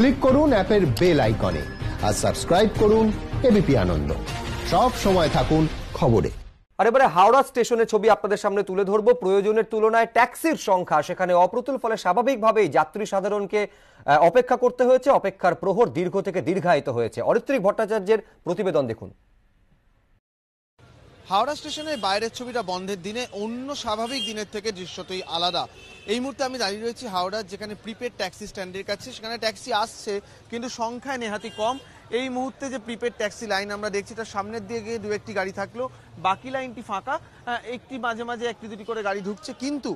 Click করুন অ্যাপের bell আইকনে আর সাবস্ক্রাইব করুন এবিপি আনন্দ সব সময় থাকুন খবরে আর এবারে হাওড়া স্টেশনের ছবি আপনাদের সামনে তুলে ধরবো প্রয়োজনের তুলনায় ট্যাক্সির সংখ্যা সেখানে অপ্রতুল ফলে স্বাভাবিকভাবেই যাত্রী সাধারণকে অপেক্ষা করতে হয়েছে অপেক্ষার প্রহর দীর্ঘ থেকে দীর্ঘায়িত হয়েছে অরিত্রিক ভট্টাচার্যের প্রতিবেদন দেখুন হাওড়া স্টেশনের বাইরের ছবিটা বন্ধের দিনে অন্য স্বাভাবিক দিনের থেকে দৃশ্যতই আলাদা এই মুহূর্তে আমি দাঁড়িয়ে রয়েছি হাওড়ার যেখানে প্রিপেড ট্যাক্সি স্ট্যান্ডের কাছে সেখানে ট্যাক্সি আসছে কিন্তু সংখ্যায় নেহাতি কম এই মুহূর্তে যে প্রিপেড ট্যাক্সি লাইন আমরা দেখছি তার সামনের দিয়ে গিয়ে দু একটি গাড়ি থাকলো বাকি লাইনটি ফাঁকা একটি মাঝে মাঝে একটি দুটি করে গাড়ি ঢুকছে কিন্তু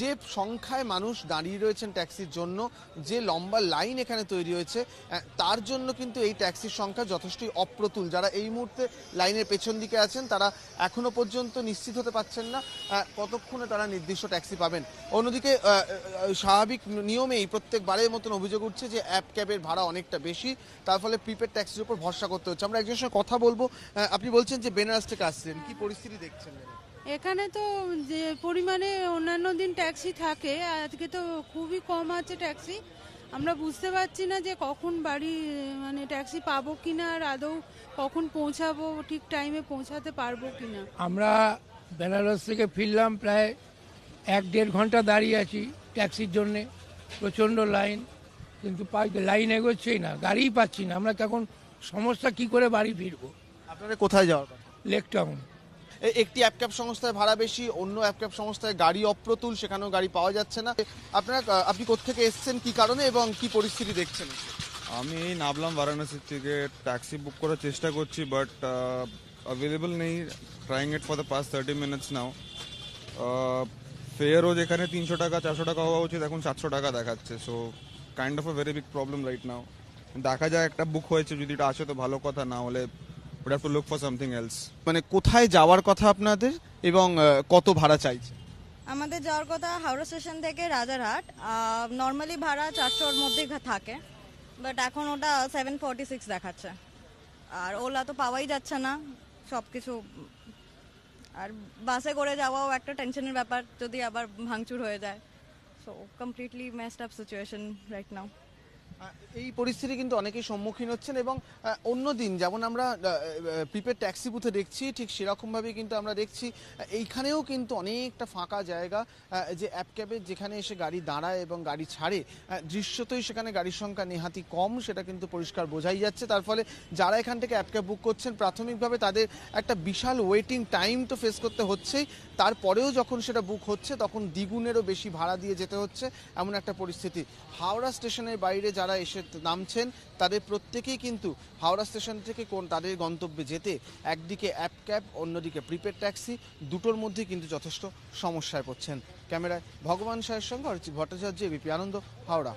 যে সংখ্যায় মানুষ দাঁড়িয়ে রয়েছেন ট্যাক্সির জন্য যে লম্বা লাইন এখানে তৈরি হয়েছে তার জন্য কিন্তু এই ট্যাক্সির সংখ্যা যথেষ্টই অপ্রতুল যারা এই মুহূর্তে লাইনের পেছন দিকে আছেন তারা এখনো পর্যন্ত নিশ্চিত হতে পারছেন না কতক্ষণে তারা নির্দিষ্ট ট্যাক্সি পাবেন অন্যদিকে স্বাভাবিক নিয়মেই প্রত্যেকবারের মতন অভিযোগ উঠছে যে অ্যাপ ক্যাবের ভাড়া অনেকটা বেশি তার ফলে প্রিপেড ট্যাক্সির উপর ভরসা করতে হচ্ছে আমরা একজনের সঙ্গে কথা বলবো আপনি বলছেন যে বেনারস থেকে আসছেন কি পরিস্থিতি দেখছেন এখানে তো যে পরিমাণে অন্যান্য দিন ট্যাক্সি থাকে আজকে তো খুবই কম আছে ট্যাক্সি আমরা বুঝতে পারছি না যে কখন বাড়ি মানে ট্যাক্সি পাবো কিনা আর আদৌ কখন পৌঁছাবো ঠিক টাইমে পৌঁছাতে পারবো কিনা আমরা বেনারস থেকে ফিরলাম প্রায় এক দেড় ঘন্টা দাঁড়িয়ে আছি ট্যাক্সির জন্যে প্রচণ্ড লাইন কিন্তু পাইতে লাইন এগোচ্ছেই না গাড়িই পাচ্ছি না আমরা তখন সমস্যা কি করে বাড়ি ফিরবো আপনাদের কোথায় যাওয়ার কথা টাউন একটি অ্যাপক্যাপ সংস্থায় ভাড়া বেশি অন্য অ্যাপক্যাপ সংস্থায় গাড়ি অপ্রতুল সেখানেও গাড়ি পাওয়া যাচ্ছে না আপনার আপনি কোথেকে এসছেন কি কারণে এবং কি পরিস্থিতি দেখছেন আমি নাবলাম বারাণসীর থেকে ট্যাক্সি বুক করার চেষ্টা করছি বাট অ্যাভেলেবল নেই trying it for the past thirty minutes now ফেয়ারও যেখানে তিনশো টাকা চারশো টাকা হওয়া উচিত এখন সাতশো টাকা দেখাচ্ছে so kind of a very big problem right now দেখা যায় একটা বুক হয়েছে যদি এটা আসে তো ভালো কথা না হলে would have to look for something else মানে কোথায় যাওয়ার কথা আপনাদের এবং কত ভাড়া চাইছে আমাদের যাওয়ার কথা হাওড়া স্টেশন থেকে রাজারহাট নর্মালি ভাড়া চারশোর মধ্যে থাকে বাট এখন ওটা সেভেন ফর্টি সিক্স দেখাচ্ছে আর ওলা তো পাওয়াই যাচ্ছে না সব কিছু আর বাসে করে যাওয়াও একটা টেনশনের ব্যাপার যদি আবার ভাঙচুর হয়ে যায় So completely messed up situation right now. এই পরিস্থিতি কিন্তু অনেকেই সম্মুখীন হচ্ছেন এবং অন্য দিন যেমন আমরা প্রিপেড ট্যাক্সি বুথে দেখছি ঠিক সেরকমভাবেই কিন্তু আমরা দেখছি এইখানেও কিন্তু অনেকটা ফাঁকা জায়গা যে অ্যাপ ক্যাবের যেখানে এসে গাড়ি দাঁড়ায় এবং গাড়ি ছাড়ে দৃশ্যতই সেখানে গাড়ির সংখ্যা নেহাতি কম সেটা কিন্তু পরিষ্কার বোঝাই যাচ্ছে তার ফলে যারা এখান থেকে অ্যাপ ক্যাব বুক করছেন প্রাথমিকভাবে তাদের একটা বিশাল ওয়েটিং টাইম তো ফেস করতে হচ্ছেই তারপরেও যখন সেটা বুক হচ্ছে তখন দ্বিগুণেরও বেশি ভাড়া দিয়ে যেতে হচ্ছে এমন একটা পরিস্থিতি হাওড়া স্টেশনের বাইরে যারা যারা এসে নামছেন তাদের প্রত্যেকেই কিন্তু হাওড়া স্টেশন থেকে কোন তাদের গন্তব্যে যেতে একদিকে অ্যাপ ক্যাব অন্যদিকে প্রিপেড ট্যাক্সি দুটোর মধ্যে কিন্তু যথেষ্ট সমস্যায় পড়ছেন ক্যামেরায় ভগবান সাহের সঙ্গে অরিচিৎ ভট্টাচার্য এবিপি আনন্দ হাওড়া